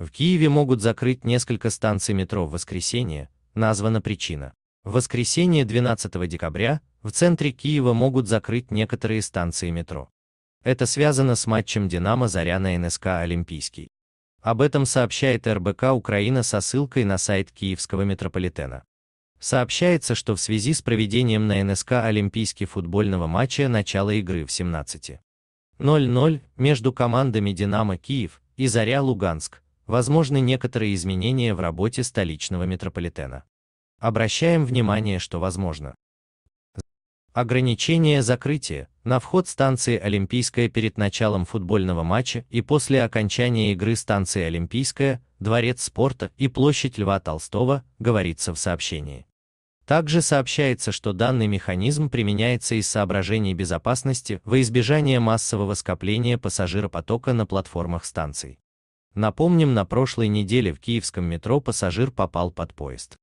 В Киеве могут закрыть несколько станций метро в воскресенье, названа причина. В воскресенье 12 декабря в центре Киева могут закрыть некоторые станции метро. Это связано с матчем «Динамо» «Заря» на НСК «Олимпийский». Об этом сообщает РБК Украина со ссылкой на сайт киевского метрополитена. Сообщается, что в связи с проведением на НСК Олимпийский футбольного матча начало игры в 17.00 между командами «Динамо» Киев и «Заря» Луганск возможны некоторые изменения в работе столичного метрополитена. Обращаем внимание, что возможно. Ограничение закрытия на вход станции Олимпийская перед началом футбольного матча и после окончания игры станции Олимпийская, Дворец спорта и площадь Льва Толстого, говорится в сообщении. Также сообщается, что данный механизм применяется из соображений безопасности во избежание массового скопления пассажиропотока на платформах станций. Напомним, на прошлой неделе в киевском метро пассажир попал под поезд.